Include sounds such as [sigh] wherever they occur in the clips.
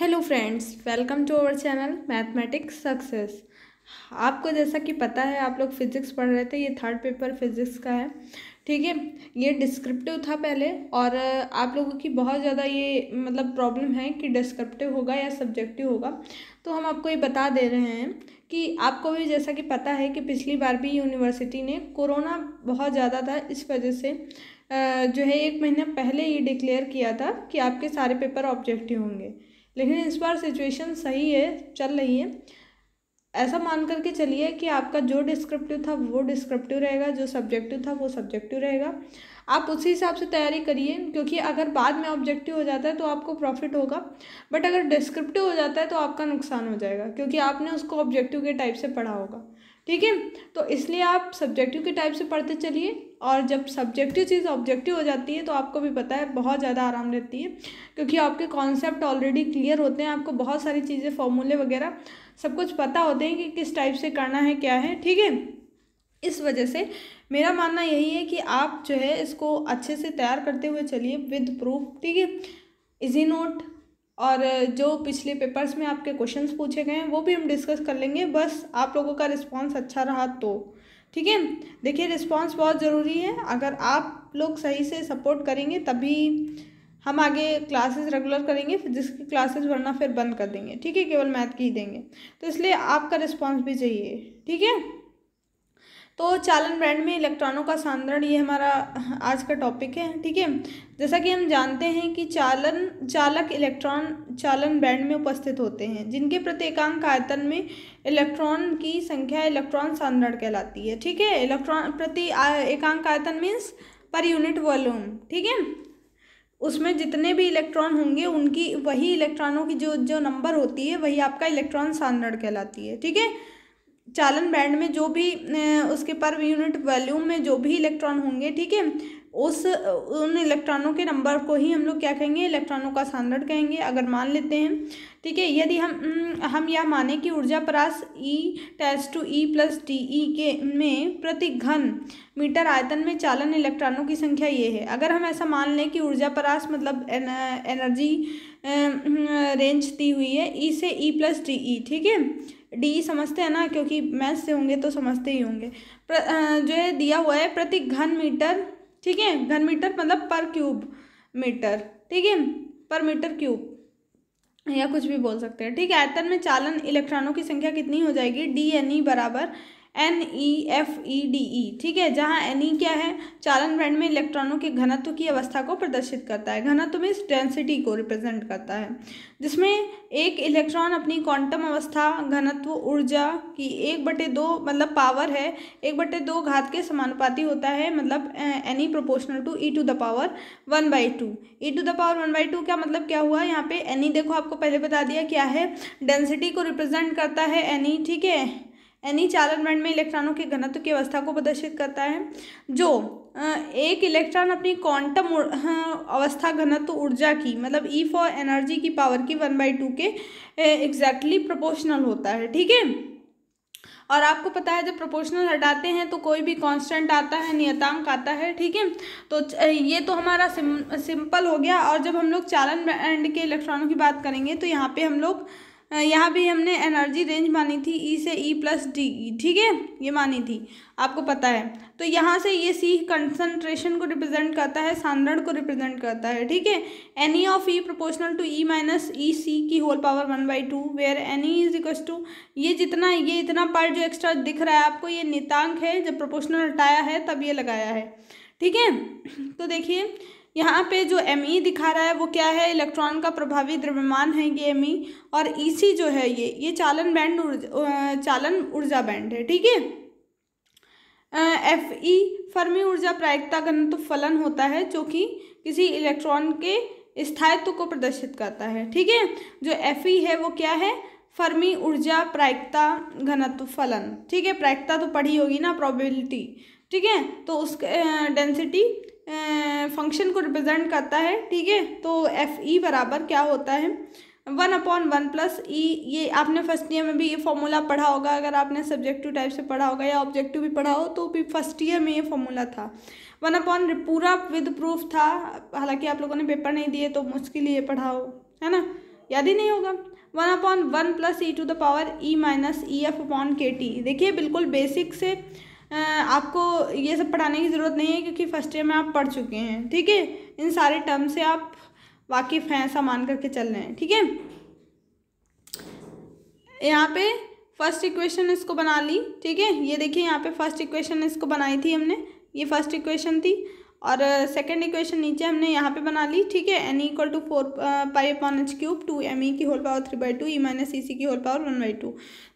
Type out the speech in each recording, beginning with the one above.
Hello friends welcome to our channel mathematics success आपको जैसा कि पता है आप लोग फिज़िक्स पढ़ रहे थे ये थर्ड पेपर फिज़िक्स का है ठीक है ये डिस्क्रिप्टिव था पहले और आप लोगों की बहुत ज़्यादा ये मतलब प्रॉब्लम है कि डिस्क्रिप्टिव होगा या सब्जेक्टिव होगा तो हम आपको ये बता दे रहे हैं कि आपको भी जैसा कि पता है कि पिछली बार भी यूनिवर्सिटी ने कोरोना बहुत ज़्यादा था इस वजह से जो है एक महीना पहले ये डिक्लेयर किया था कि आपके सारे पेपर ऑब्जेक्टिव होंगे लेकिन इस बार सिचुएशन सही है चल रही है ऐसा मान करके चलिए कि आपका जो डिस्क्रिप्टिव था वो डिस्क्रिप्टिव रहेगा जो सब्जेक्टिव था वो सब्जेक्टिव रहेगा आप उसी हिसाब से तैयारी करिए क्योंकि अगर बाद में ऑब्जेक्टिव हो जाता है तो आपको प्रॉफिट होगा बट अगर डिस्क्रिप्टिव हो जाता है तो आपका नुकसान हो जाएगा क्योंकि आपने उसको ऑब्जेक्टिव के टाइप से पढ़ा होगा ठीक है तो इसलिए आप सब्जेक्टिव के टाइप से पढ़ते चलिए और जब सब्जेक्टिव चीज़ ऑब्जेक्टिव हो जाती है तो आपको भी पता है बहुत ज़्यादा आराम रहती है क्योंकि आपके कॉन्सेप्ट ऑलरेडी क्लियर होते हैं आपको बहुत सारी चीज़ें फॉर्मूले वगैरह सब कुछ पता होते हैं कि किस टाइप से करना है क्या है ठीक है इस वजह से मेरा मानना यही है कि आप जो है इसको अच्छे से तैयार करते हुए चलिए विद प्रूफ ठीक है इजी नोट और जो पिछले पेपर्स में आपके क्वेश्चंस पूछे गए हैं वो भी हम डिस्कस कर लेंगे बस आप लोगों का रिस्पांस अच्छा रहा तो ठीक है देखिए रिस्पॉन्स बहुत ज़रूरी है अगर आप लोग सही से सपोर्ट करेंगे तभी हम आगे क्लासेस रेगुलर करेंगे फिर जिसकी क्लासेस वरना फिर बंद कर देंगे ठीक है केवल मैथ की ही देंगे तो इसलिए आपका रिस्पॉन्स भी चाहिए ठीक है तो चालन ब्रांड में इलेक्ट्रॉनों का सांद्रण ये हमारा आज का टॉपिक है ठीक है जैसा कि हम जानते हैं कि चालन चालक इलेक्ट्रॉन चालन ब्रांड में उपस्थित होते हैं जिनके प्रत्येकांक आयतन में इलेक्ट्रॉन की संख्या इलेक्ट्रॉन सांद्रण कहलाती है ठीक है इलेक्ट्रॉन प्रति एकांक आयतन मीन्स पर यूनिट वॉल्यूम ठीक है उसमें जितने भी इलेक्ट्रॉन होंगे उनकी वही इलेक्ट्रॉनों की जो जो नंबर होती है वही आपका इलेक्ट्रॉन सांद्रण कहलाती है ठीक है चालन बैंड में जो भी उसके पर यूनिट वॉल्यूम में जो भी इलेक्ट्रॉन होंगे ठीक है उस उन इलेक्ट्रॉनों के नंबर को ही हम लोग क्या कहेंगे इलेक्ट्रॉनों का सांद्रण कहेंगे अगर मान लेते हैं ठीक है यदि हम हम यह माने कि ऊर्जा परास E tends to E plus D E के में प्रति घन मीटर आयतन में चालन इलेक्ट्रॉनों की संख्या ये है अगर हम ऐसा मान लें कि ऊर्जा परास मतलब एन, एनर्जी रेंज दी हुई है ई e से ई प्लस डी ई ठीक है डी समझते हैं ना क्योंकि मैथ से होंगे तो समझते ही होंगे जो है दिया हुआ है प्रति घन मीटर ठीक है घन मीटर मतलब पर क्यूब मीटर ठीक है पर मीटर क्यूब या कुछ भी बोल सकते हैं ठीक है आयतन में चालन इलेक्ट्रॉनों की संख्या कितनी हो जाएगी डी एन ई बराबर N E F E D E ठीक है जहाँ एन ई e क्या है चालन ब्रांड में इलेक्ट्रॉनों के घनत्व की अवस्था को प्रदर्शित करता है घनत्व में डेंसिटी को रिप्रेजेंट करता है जिसमें एक इलेक्ट्रॉन अपनी क्वांटम अवस्था घनत्व ऊर्जा की एक बटे दो मतलब पावर है एक बटे दो घात के समानुपाती होता है मतलब N E proportional to E to the power one by two E to the power one by two क्या मतलब क्या हुआ यहाँ पे एन ई e देखो आपको पहले बता दिया क्या है डेंसिटी को रिप्रेजेंट करता है एन ई e, ठीक है यानी वर्ण में इलेक्ट्रॉनों के घनत्व की अवस्था को प्रदर्शित करता है जो एक इलेक्ट्रॉन अपनी क्वांटम अवस्था घनत्व ऊर्जा की मतलब ई फॉर एनर्जी की पावर की वन बाई टू के एग्जैक्टली प्रोपोर्शनल होता है ठीक है और आपको पता है जब प्रोपोर्शनल हटाते हैं तो कोई भी कांस्टेंट आता है नियतांक आता है ठीक है तो ये तो हमारा सिम, सिंपल हो गया और जब हम लोग चालन एंड के इलेक्ट्रॉनों की बात करेंगे तो यहाँ पे हम लोग यहाँ भी हमने एनर्जी रेंज मानी थी ई e से ई प्लस डी ठीक है ये मानी थी आपको पता है तो यहाँ से ये सी कंसनट्रेशन को रिप्रेजेंट करता है सांद्रण को रिप्रेजेंट करता है ठीक है N E of E proportional to E minus E C की whole power one by two where N E is equals to ये जितना ये इतना पार्ट जो एक्स्ट्रा दिख रहा है आपको ये नितांक है जब प्रोपोर्शनल हटाया है तब ये लगाया है ठीक है तो देखिए यहाँ पे जो एम ई e दिखा रहा है वो क्या है इलेक्ट्रॉन का प्रभावी द्रव्यमान है ये एम ई e और ई e सी जो है ये ये चालन बैंड ऊर्जा चालन ऊर्जा बैंड है ठीक है एफ ई फर्मी ऊर्जा प्रायिकता घनत्व फलन होता है जो कि किसी इलेक्ट्रॉन के स्थायित्व को प्रदर्शित करता है ठीक है जो एफ ई है वो क्या है फर्मी ऊर्जा प्रायिकता घनत्व फलन ठीक है प्रायिकता तो पढ़ी होगी ना प्रोबेबिलिटी ठीक है तो उसके डेंसिटी फंक्शन को रिप्रेजेंट करता है ठीक है तो एफ ई e बराबर क्या होता है one upon one plus E e, ये आपने फर्स्ट ईयर में भी ये फॉर्मूला पढ़ा होगा अगर आपने सब्जेक्टिव टाइप से पढ़ा होगा या ऑब्जेक्टिव भी पढ़ा हो तो भी फर्स्ट ईयर में ये फॉर्मूला था वन अपॉन पूरा विद प्रूफ था हालांकि आप लोगों ने पेपर नहीं दिए तो मुश्किल ये पढ़ाओ है ना याद ही नहीं होगा one upon one plus E to the power E minus E F upon K T देखिए बिल्कुल बेसिक से आपको ये सब पढ़ाने की ज़रूरत नहीं है क्योंकि फर्स्ट ईयर में आप पढ़ चुके हैं ठीक है इन सारे टर्म से आप वाकिफ़ हैं ऐसा मान करके चल रहे हैं ठीक है यहाँ पे फर्स्ट इक्वेशन इसको बना ली ठीक है ये देखिए यहाँ पे फर्स्ट इक्वेशन इसको बनाई थी हमने ये फर्स्ट इक्वेशन थी और सेकेंड इक्वेशन नीचे हमने यहाँ पे बना ली ठीक है N equal to four pi upon H cube two M E की whole power three by two E minus E C की whole power one by two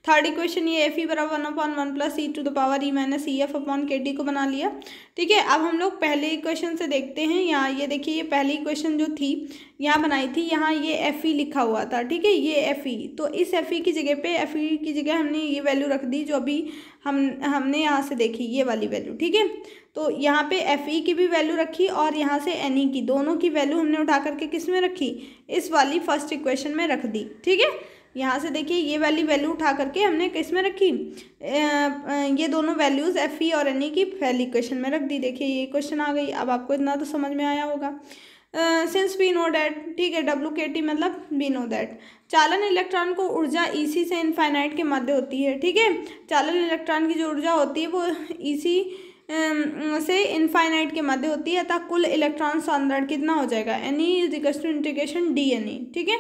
third equation ये एफ ई e बराबर one upon one plus E to the power E minus E F upon K D को बना लिया ठीक है अब हम लोग पहले इक्वेशन से देखते हैं यहाँ ये देखिए ये पहली इक्वेशन जो थी यहाँ बनाई थी यहाँ ये एफ ई e लिखा हुआ था ठीक है ये एफ ई e। तो इस एफ ई की जगह पे एफ ई की जगह हमने ये वैल्यू रख दी जो अभी हम हमने यहाँ से देखी ये वाली वैल्यू ठीक है तो यहाँ पे एफ ई e की भी वैल्यू रखी और यहाँ से एन ई e की दोनों की वैल्यू हमने उठा करके किस में रखी इस वाली फर्स्ट इक्वेशन में रख दी ठीक है यहाँ से देखिए ये वाली वैल्यू उठा करके हमने किस में रखी ये दोनों वैल्यूज़ एफ ई और एन ई e की पहली इक्वेशन में रख दी देखिए ये क्वेश्चन आ गई अब आपको इतना तो समझ में आया होगा सिंस वी नो डैट ठीक है डब्ल्यू के टी मतलब वी नो डैट चालन इलेक्ट्रॉन को ऊर्जा ईसी से इनफाइनाइट के मध्य होती है ठीक है चालन इलेक्ट्रॉन की जो ऊर्जा होती है वो ईसी से इनफाइनाइट के मध्य होती है अतः कुल इलेक्ट्रॉन सांद्रण कितना हो जाएगा N E is to integration D N E ठीक है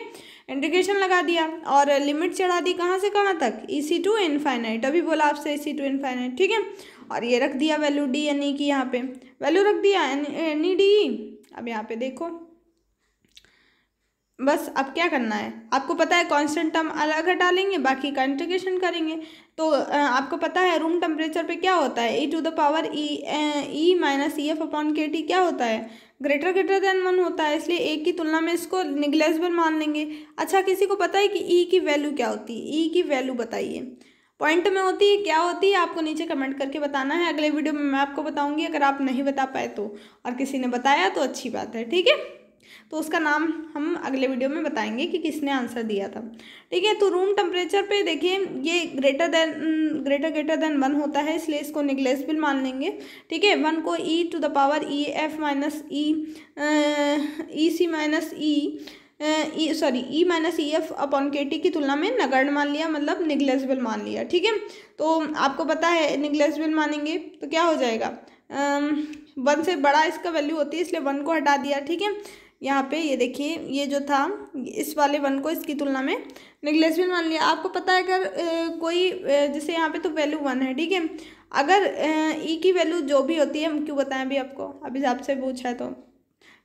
इंटीग्रेशन लगा दिया और लिमिट चढ़ा दी कहाँ से कहाँ तक ई सी टू इनफाइनाइट अभी बोला आपसे ई सी टू इनफाइनाइट ठीक है और ये रख दिया वैल्यू डी एन ई की यहाँ पे वैल्यू रख दिया एन ई डी अब यहाँ पे देखो बस अब क्या करना है आपको पता है कांस्टेंट टर्म अलग हटा लेंगे बाकी का इंटीग्रेशन करेंगे तो आपको पता है रूम टेम्परेचर पे क्या होता है E to the power E E minus E F upon K T क्या होता है ग्रेटर ग्रेटर देन वन होता है इसलिए एक की तुलना में इसको निग्लेजबल मान लेंगे अच्छा किसी को पता है कि ई e की वैल्यू क्या होती है ई e की वैल्यू बताइए पॉइंट में होती है क्या होती है आपको नीचे कमेंट करके बताना है अगले वीडियो में मैं आपको बताऊंगी अगर आप नहीं बता पाए तो और किसी ने बताया तो अच्छी बात है ठीक है तो उसका नाम हम अगले वीडियो में बताएंगे कि किसने आंसर दिया था ठीक है तो रूम टेम्परेचर पे देखिए ये greater than greater greater than one होता है इसलिए इसको निगलेसबिल मान लेंगे ठीक है वन को E to the power E F minus E E C minus E E sorry E minus E F upon K T की तुलना में नगर्ण मान लिया मतलब निगलेसबिल मान लिया ठीक है तो आपको पता है निगलेसबिल मानेंगे तो क्या हो जाएगा वन से बड़ा इसका वैल्यू होती है इसलिए वन को हटा दिया ठीक है यहाँ पे ये देखिए ये जो था इस वाले वन को इसकी तुलना में भी मान लिया आपको पता है अगर कोई जैसे यहाँ पे तो वैल्यू वन है ठीक है अगर ई e की वैल्यू जो भी होती है हम क्यों बताएं अभी आपको अभी आपसे पूछा है तो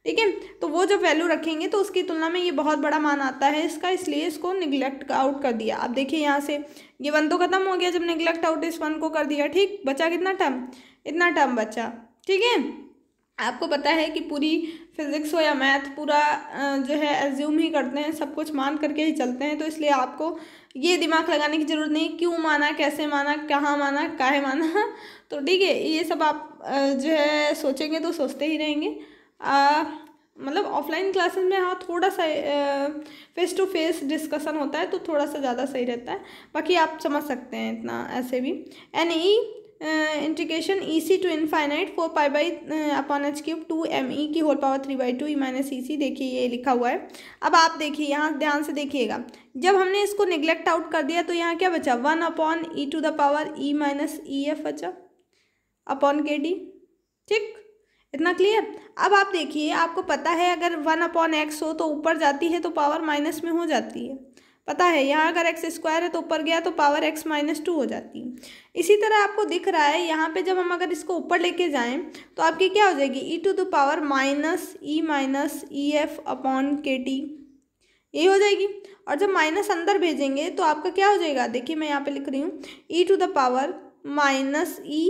ठीक है तो वो जब वैल्यू रखेंगे तो उसकी तुलना में ये बहुत बड़ा मान आता है इसका इसलिए इसको निगलेक्ट आउट कर दिया आप देखिए यहाँ से ये वन तो खत्म हो गया जब निगलेक्ट आउट इस वन को कर दिया ठीक बचा कितना टर्म इतना टर्म बचा ठीक है आपको पता है कि पूरी फिज़िक्स हो या मैथ पूरा जो है एज्यूम ही करते हैं सब कुछ मान करके ही चलते हैं तो इसलिए आपको ये दिमाग लगाने की ज़रूरत नहीं क्यों माना कैसे माना कहाँ माना काहे माना [laughs] तो ठीक है ये सब आप जो है सोचेंगे तो सोचते ही रहेंगे आ, मतलब ऑफलाइन क्लासेस में हाँ थोड़ा सा फेस टू फेस डिस्कशन होता है तो थोड़ा सा ज़्यादा सही रहता है बाकी आप समझ सकते हैं इतना ऐसे भी N E integration E C to infinite four pi by upon H cube two M E की whole power three by two E minus E C देखिए ये लिखा हुआ है अब आप देखिए यहाँ ध्यान से देखिएगा जब हमने इसको निगलेक्ट आउट कर दिया तो यहाँ क्या बचा one upon E to the power E minus E F बचा अपॉन के डी ठीक इतना क्लियर अब आप देखिए आपको पता है अगर वन अपॉन एक्स हो तो ऊपर जाती है तो पावर माइनस में हो जाती है पता है यहाँ अगर एक्स स्क्वायर है तो ऊपर गया तो पावर एक्स माइनस टू हो जाती है इसी तरह आपको दिख रहा है यहाँ पे जब हम अगर इसको ऊपर लेके जाएं तो आपकी क्या हो जाएगी E to the power minus E minus E F upon K T ये हो जाएगी और जब माइनस अंदर भेजेंगे तो आपका क्या हो जाएगा देखिए मैं यहाँ पर लिख रही हूँ E to the power minus E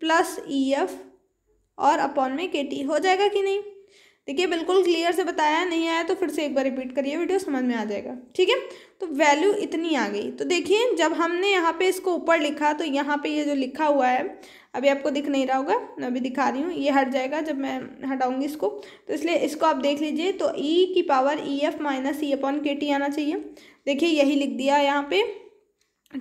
plus E F और अपॉन में के टी हो जाएगा कि नहीं देखिए बिल्कुल क्लियर से बताया नहीं आया तो फिर से एक बार रिपीट करिए वीडियो समझ में आ जाएगा ठीक है तो वैल्यू इतनी आ गई तो देखिए जब हमने यहाँ पे इसको ऊपर लिखा तो यहाँ पे ये यह जो लिखा हुआ है अभी आपको दिख नहीं रहा होगा मैं अभी दिखा रही हूँ ये हट जाएगा जब मैं हटाऊंगी इसको तो इसलिए इसको आप देख लीजिए तो ई e की power E F minus E upon K T आना चाहिए देखिए यही लिख दिया यहाँ पे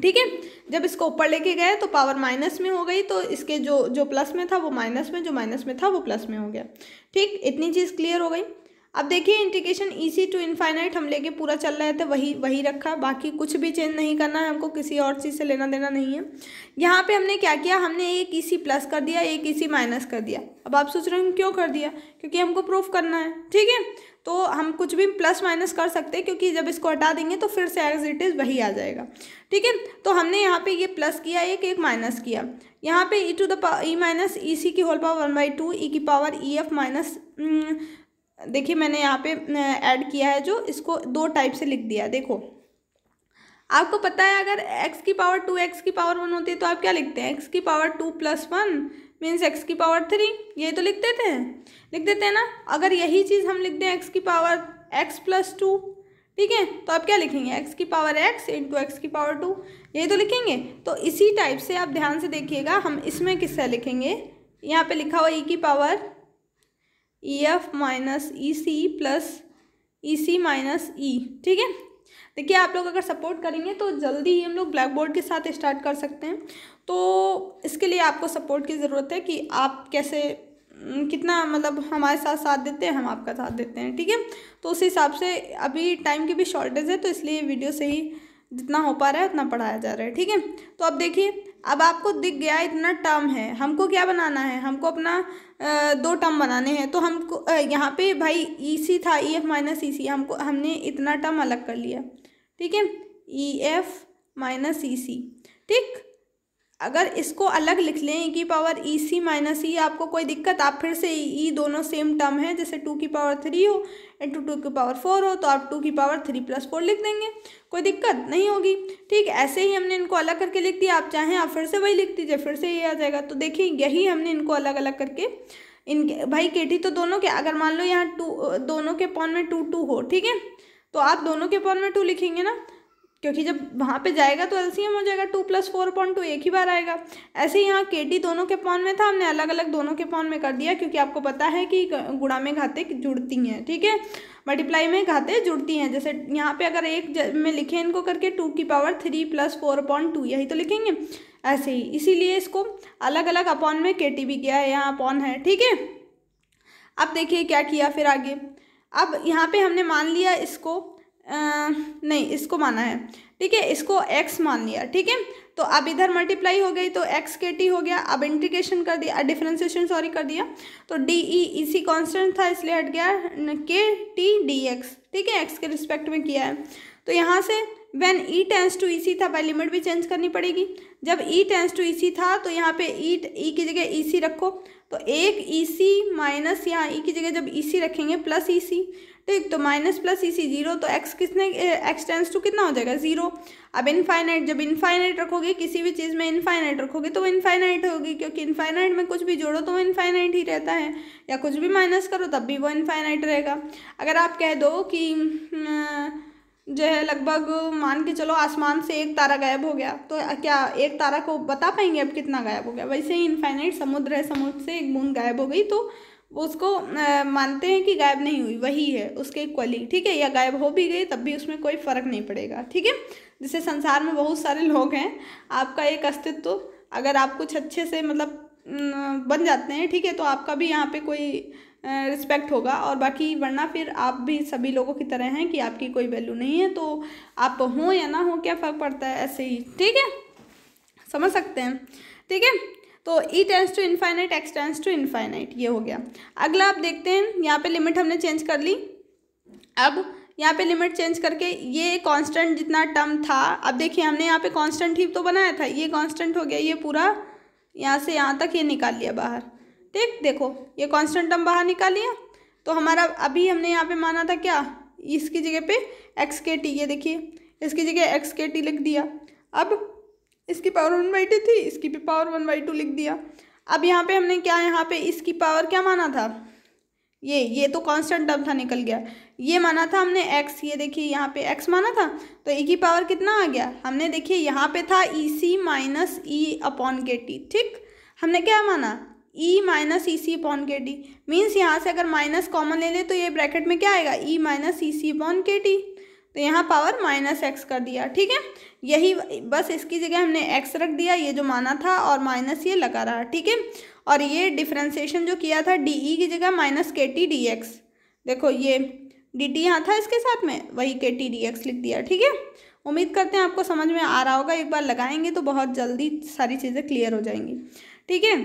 ठीक है जब इसको ऊपर लेके गए तो पावर माइनस में हो गई तो इसके जो जो प्लस में था वो माइनस में जो माइनस में था वो प्लस में हो गया ठीक इतनी चीज़ क्लियर हो गई अब देखिए integration E C to infinite हम लेके पूरा चल रहे थे वही वही रखा बाकी कुछ भी चेंज नहीं करना है हमको किसी और चीज़ से लेना देना नहीं है यहाँ पे हमने क्या किया हमने एक ई सी प्लस कर दिया एक ई सी माइनस कर दिया अब आप सोच रहे हो क्यों कर दिया क्योंकि हमको प्रूफ करना है ठीक है तो हम कुछ भी प्लस माइनस कर सकते हैं क्योंकि जब इसको हटा देंगे तो फिर से एज इट इज़ वही आ जाएगा ठीक है तो हमने यहाँ पे ये प्लस किया एक एक माइनस किया यहाँ पे E to the E minus E C की whole power one by two E की पावर ई एफ माइनस देखिए मैंने यहाँ पे ऐड किया है जो इसको दो टाइप से लिख दिया देखो आपको पता है अगर एक्स की पावर टू एक्स की पावर वन होती है तो आप क्या लिखते हैं एक्स की power two plus one means X की पावर थ्री ये तो लिख देते हैं लिख देते हैं ना अगर यही चीज़ हम लिख दें एक्स की पावर एक्स प्लस टू ठीक है तो आप क्या लिखेंगे एक्स की पावर एक्स इंटू एक्स की पावर टू ये तो लिखेंगे तो इसी टाइप से आप ध्यान से देखिएगा हम इसमें किससे लिखेंगे यहाँ पे लिखा हुआ ई e की power E F minus E C plus E C minus E ठीक है देखिए आप लोग अगर सपोर्ट करेंगे तो जल्दी ही हम लोग ब्लैक बोर्ड के साथ स्टार्ट कर सकते हैं तो इसके लिए आपको सपोर्ट की ज़रूरत है कि आप कैसे कितना मतलब हमारे साथ साथ देते हैं हम आपका साथ देते हैं ठीक है तो उस हिसाब से अभी टाइम की भी शॉर्टेज है तो इसलिए वीडियो से ही जितना हो पा रहा है उतना पढ़ाया जा रहा है ठीक है तो अब देखिए अब आपको दिख गया इतना टर्म है हमको क्या बनाना है हमको अपना दो टर्म बनाने हैं तो हमको यहाँ पे भाई ई e सी था ई एफ माइनस ई सी हमको हमने इतना टर्म अलग कर लिया ठीक है ई एफ माइनस ई सी ठीक अगर इसको अलग लिख लें ई e की power E C minus E आपको कोई दिक्कत आप फिर से ई e दोनों सेम टर्म है जैसे टू की पावर थ्री हो इंटू टू की पावर फोर हो तो आप टू की पावर थ्री प्लस फोर लिख देंगे कोई दिक्कत नहीं होगी ठीक ऐसे ही हमने इनको अलग करके लिख दिया आप चाहें आप फिर से वही लिख दीजिए फिर से ये आ जाएगा तो देखिए यही हमने इनको अलग अलग करके इनके भाई केटी तो दोनों के अगर मान लो यहाँ टू दोनों के पॉन में टू टू हो ठीक है तो आप दोनों के पॉन में टू लिखेंगे ना क्योंकि जब वहाँ पे जाएगा तो एलसीएम हो जाएगा two plus four point two एक ही बार आएगा ऐसे यहाँ के डी दोनों के पॉन में था हमने अलग अलग दोनों के पॉन में कर दिया क्योंकि आपको पता है कि गुणा में घाते जुड़ती हैं ठीक है मल्टीप्लाई में घाते जुड़ती हैं जैसे यहाँ पे अगर एक में लिखें इनको करके टू की power three plus four point two यही तो लिखेंगे ऐसे ही इसीलिए इसको अलग अलग अपॉन में के टी भी किया है यहाँ अपॉन है ठीक है अब देखिए क्या किया फिर आगे अब यहाँ पे हमने मान लिया इसको नहीं इसको माना है ठीक है इसको x मान लिया ठीक है तो अब इधर मल्टीप्लाई हो गई तो एक्स के टी हो गया अब इंटीग्रेशन कर दिया डिफ्रेंसिएशन सॉरी कर दिया तो डी ई e इसी कॉन्स्टेंट था इसलिए हट गया के टी डी एक्स ठीक है एक्स के रिस्पेक्ट में किया है तो यहाँ से when E tends to E C था बाई लिमिट भी चेंज करनी पड़ेगी जब ई टेंस टू ई सी था तो यहाँ पे ई e, ई e की जगह ई e सी रखो तो एक ई सी माइनस यहाँ ई की जगह जब ई सी रखेंगे प्लस ई सी ठीक तो minus plus E C zero तो एक्स तो किसने एक्स टेंस टू कितना हो जाएगा ज़ीरो अब इनफाइनाइट जब इनफाइनाइट रखोगे किसी भी चीज़ में इनफाइनाइट रखोगे तो वो इनफाइनाइट होगी क्योंकि इनफाइनाइट में कुछ भी जोड़ो तो वो इनफाइनाइट ही रहता है या कुछ भी माइनस करो तब भी वो इनफाइनाइट रहेगा अगर आप कह दो कि आ, जो है लगभग मान के चलो आसमान से एक तारा गायब हो गया तो क्या एक तारा को बता पाएंगे अब कितना गायब हो गया वैसे ही इनफाइनाइट समुद्र है समुद्र से एक बूंद गायब हो गई तो उसको मानते हैं कि गायब नहीं हुई वही है उसके इक्वली ठीक है या गायब हो भी गई तब भी उसमें कोई फ़र्क नहीं पड़ेगा ठीक है जैसे संसार में बहुत सारे लोग हैं आपका एक अस्तित्व अगर आप कुछ अच्छे से मतलब बन जाते हैं ठीक है तो आपका भी यहाँ पे कोई रिस्पेक्ट होगा और बाकी वरना फिर आप भी सभी लोगों की तरह हैं कि आपकी कोई वैल्यू नहीं है तो आप हों या ना हो क्या फ़र्क पड़ता है ऐसे ही ठीक है समझ सकते हैं ठीक है तो E tends to infinite X tends to infinite ये हो गया अगला आप देखते हैं यहाँ पे लिमिट हमने चेंज कर ली अब यहाँ पे लिमिट चेंज करके ये कांस्टेंट जितना टर्म था अब देखिए हमने यहाँ पे कांस्टेंट ही तो बनाया था ये कांस्टेंट हो गया ये पूरा यहाँ से यहाँ तक ये निकाल लिया बाहर ठीक देखो ये कांस्टेंट टर्म बाहर निकालिए तो हमारा अभी हमने यहाँ पे माना था क्या इसकी जगह पे एक्स के टी ये देखिए इसकी जगह एक्स के टी लिख दिया अब इसकी पावर वन बाई टू थी इसकी भी पावर वन बाई टू लिख दिया अब यहाँ पे हमने क्या यहाँ पे इसकी पावर क्या माना था ये ये तो कांस्टेंट टर्म था निकल गया ये माना था हमने एक्स ये देखिए यहाँ पे एक्स माना था तो ई e की पावर कितना आ गया हमने देखिए यहाँ पे था E C minus E upon K T ठीक हमने क्या माना E minus E C upon K T means यहाँ से अगर माइनस कॉमन ले ले तो ये ब्रैकेट में क्या आएगा E minus E C upon K T तो यहाँ पावर माइनस एक्स कर दिया ठीक है यही बस इसकी जगह हमने एक्स रख दिया ये जो माना था और माइनस ये लगा रहा ठीक है और ये डिफ्रेंसीशन जो किया था डी ई e की जगह माइनस के टी डी एक्स देखो ये डी टी यहाँ था इसके साथ में वही के टी डी एक्स लिख दिया ठीक है उम्मीद करते हैं आपको समझ में आ रहा होगा एक बार लगाएंगे तो बहुत जल्दी सारी चीज़ें क्लियर हो जाएंगी ठीक है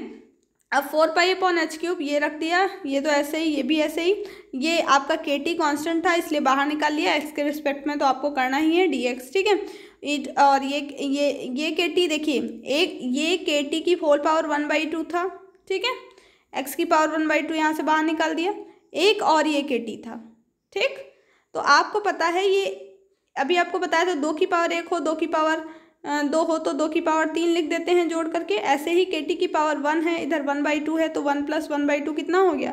अब four pi upon H cube ये रख दिया ये तो ऐसे ही ये भी ऐसे ही ये आपका के टी कॉन्स्टेंट था इसलिए बाहर निकाल लिया एक्स के रिस्पेक्ट में तो आपको करना ही है डी एक्स ठीक है इट और ये ये ये के टी देखिए एक ये के टी की four power one by two था ठीक है एक्स की पावर वन बाई टू यहाँ से बाहर निकाल दिया एक और ये के टी था ठीक तो आपको पता है ये अभी आपको बताया था दो की पावर एक हो दो की पावर दो हो तो दो की पावर तीन लिख देते हैं जोड़ करके ऐसे ही के टी की पावर वन है इधर वन बाई टू है तो one plus one by two कितना हो गया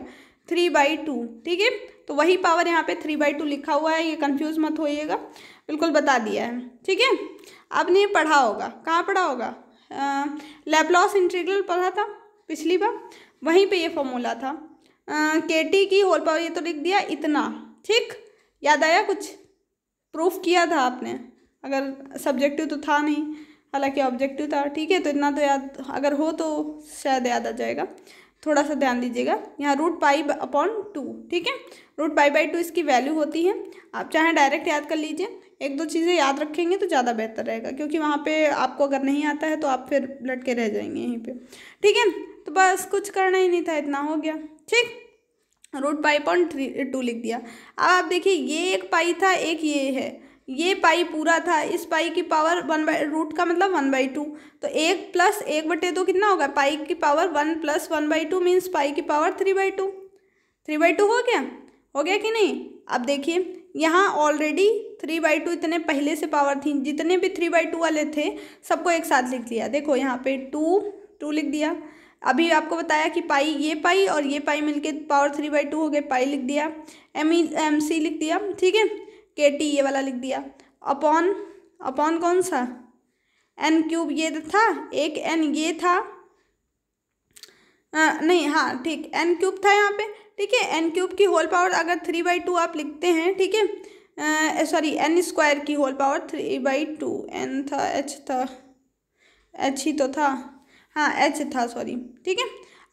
थ्री बाई टू ठीक है तो वही पावर यहाँ पे थ्री बाई टू लिखा हुआ है ये कंफ्यूज मत होइएगा बिल्कुल बता दिया है ठीक है आपने ये पढ़ा होगा कहाँ पढ़ा होगा लेपलॉस इंटीग्रल पढ़ा था पिछली बार वहीं पर ये फॉर्मूला था के टी की होल पावर ये तो लिख दिया इतना ठीक याद आया कुछ प्रूफ किया था आपने अगर सब्जेक्टिव तो था नहीं हालांकि ऑब्जेक्टिव था ठीक है तो इतना तो याद अगर हो तो शायद याद आ जाएगा थोड़ा सा ध्यान दीजिएगा यहाँ रूट पाई अपॉन टू ठीक है रूट पाई बाई टू इसकी वैल्यू होती है आप चाहे डायरेक्ट याद कर लीजिए एक दो चीज़ें याद रखेंगे तो ज़्यादा बेहतर रहेगा क्योंकि वहाँ पे आपको अगर नहीं आता है तो आप फिर लटके रह जाएंगे यहीं पे ठीक है तो बस कुछ करना ही नहीं था इतना हो गया ठीक root pi point three two लिख दिया अब आप देखिए ये एक पाई था एक ये है ये पाई पूरा था इस पाई की पावर वन बाई रूट का मतलब वन बाई टू तो एक प्लस एक बटे दो कितना होगा पाई की power one plus one by two means pi की power three by two three by two हो गया हो गया कि नहीं अब देखिए यहाँ ऑलरेडी थ्री बाई टू इतने पहले से पावर थी जितने भी थ्री बाई टू वाले थे सबको एक साथ लिख दिया देखो यहाँ पे टू टू लिख दिया अभी आपको बताया कि पाई ये पाई और ये पाई मिलके पावर थ्री बाई टू हो गए पाई लिख दिया एम ई एम सी लिख दिया ठीक है के टी ये वाला लिख दिया अपॉन अपॉन कौन सा एन क्यूब ये था एक एन ये था आ, नहीं हाँ ठीक एन क्यूब था यहाँ पे ठीक है एन क्यूब की होल पावर अगर थ्री बाई टू आप लिखते हैं ठीक है सॉरी एन स्क्वायर की whole power three by two N था एच था एच ही तो था हाँ एच था सॉरी ठीक है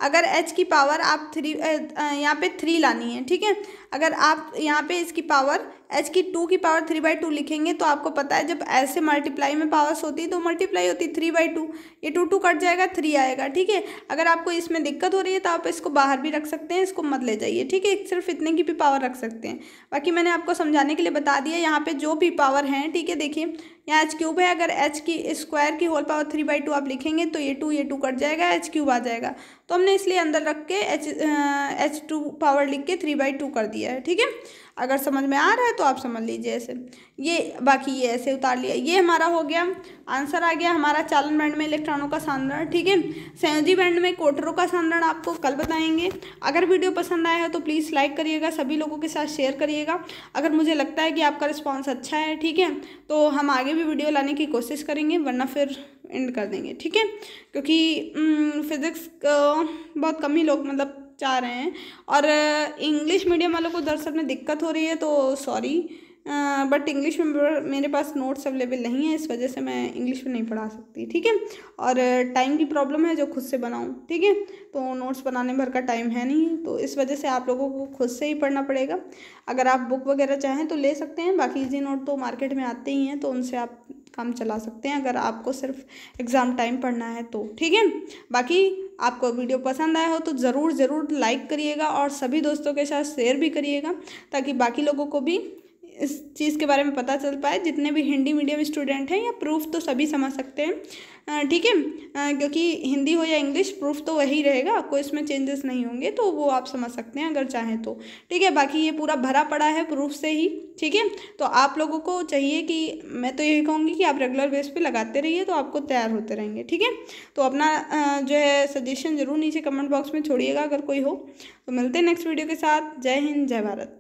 अगर एच की पावर आप थ्री यहाँ पे थ्री लानी है ठीक है अगर आप यहाँ पे इसकी पावर एच की टू की पावर थ्री बाई टू लिखेंगे तो आपको पता है जब ऐसे मल्टीप्लाई में पावर्स होती है तो मल्टीप्लाई होती है थ्री बाई टू ये टू टू कट जाएगा थ्री आएगा ठीक है अगर आपको इसमें दिक्कत हो रही है तो आप इसको बाहर भी रख सकते हैं इसको मत ले जाइए ठीक है सिर्फ इतने की भी पावर रख सकते हैं बाकी मैंने आपको समझाने के लिए बता दिया यहाँ पर जो भी पावर हैं ठीक है देखिए यहाँ एच क्यूब है अगर एच की स्क्वायर की whole power three by two आप लिखेंगे तो ये टू ये टू कट जाएगा एच क्यूब आ जाएगा तो हमने इसलिए अंदर रख के एच एच टू पावर लिख के थ्री बाई टू कर दिया है ठीक है अगर समझ में आ रहा है तो आप समझ लीजिए ऐसे ये बाकी ये ऐसे उतार लिया ये हमारा हो गया आंसर आ गया हमारा चालन बैंड में इलेक्ट्रॉनों का सांद्रण ठीक है संयोजी बैंड में कोटरों का सांद्रण आपको कल बताएंगे अगर वीडियो पसंद आया है तो प्लीज़ लाइक करिएगा सभी लोगों के साथ शेयर करिएगा अगर मुझे लगता है कि आपका रिस्पॉन्स अच्छा है ठीक है तो हम आगे भी वीडियो लाने की कोशिश करेंगे वरना फिर एंड कर देंगे ठीक है क्योंकि फिज़िक्स बहुत कम ही लोग मतलब चाह रहे हैं और इंग्लिश मीडियम वालों को दरअसल में दिक्कत हो रही है तो सॉरी बट इंग्लिश में मेरे पास नोट्स अवेलेबल नहीं है इस वजह से मैं इंग्लिश में नहीं पढ़ा सकती ठीक है और टाइम की प्रॉब्लम है जो खुद से बनाऊँ ठीक है तो नोट्स बनाने भर का टाइम है नहीं तो इस वजह से आप लोगों को खुद से ही पढ़ना पड़ेगा अगर आप बुक वगैरह चाहें तो ले सकते हैं बाकी इजी नोट तो मार्केट में आते ही हैं तो उनसे आप काम चला सकते हैं अगर आपको सिर्फ एग्ज़ाम टाइम पढ़ना है तो ठीक है बाकी आपको वीडियो पसंद आया हो तो ज़रूर ज़रूर लाइक करिएगा और सभी दोस्तों के साथ शेयर भी करिएगा ताकि बाकी लोगों को भी इस चीज़ के बारे में पता चल पाए जितने भी हिंदी मीडियम स्टूडेंट हैं या प्रूफ तो सभी समझ सकते हैं ठीक है क्योंकि हिंदी हो या इंग्लिश प्रूफ तो वही रहेगा कोई इसमें चेंजेस नहीं होंगे तो वो आप समझ सकते हैं अगर चाहें तो ठीक है बाकी ये पूरा भरा पड़ा है प्रूफ से ही ठीक है तो आप लोगों को चाहिए कि मैं तो यही कहूँगी कि आप रेगुलर बेस पर लगाते रहिए तो आपको तैयार होते रहेंगे ठीक है तो अपना जो है सजेशन ज़रूर नीचे कमेंट बॉक्स में छोड़िएगा अगर कोई हो तो मिलते हैं नेक्स्ट वीडियो के साथ जय हिंद जय भारत